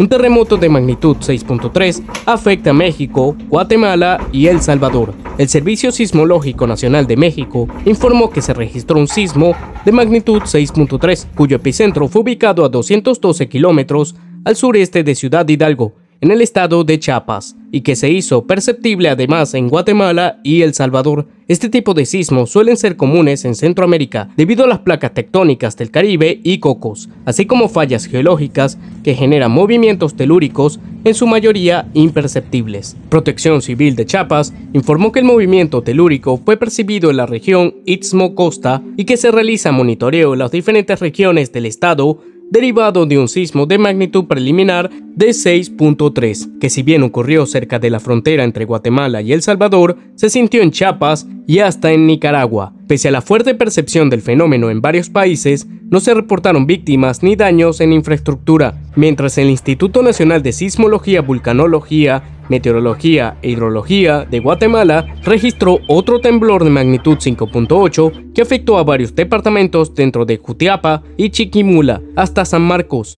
Un terremoto de magnitud 6.3 afecta a México, Guatemala y El Salvador. El Servicio Sismológico Nacional de México informó que se registró un sismo de magnitud 6.3, cuyo epicentro fue ubicado a 212 kilómetros al sureste de Ciudad Hidalgo, en el estado de Chiapas y que se hizo perceptible además en Guatemala y El Salvador. Este tipo de sismos suelen ser comunes en Centroamérica debido a las placas tectónicas del Caribe y cocos, así como fallas geológicas que generan movimientos telúricos en su mayoría imperceptibles. Protección Civil de Chiapas informó que el movimiento telúrico fue percibido en la región Istmo Costa y que se realiza monitoreo en las diferentes regiones del estado derivado de un sismo de magnitud preliminar de 6.3, que si bien ocurrió cerca de la frontera entre Guatemala y El Salvador, se sintió en Chiapas y hasta en Nicaragua. Pese a la fuerte percepción del fenómeno en varios países, no se reportaron víctimas ni daños en infraestructura, mientras el Instituto Nacional de Sismología, Vulcanología Meteorología e Hidrología de Guatemala registró otro temblor de magnitud 5.8 que afectó a varios departamentos dentro de Jutiapa y Chiquimula hasta San Marcos.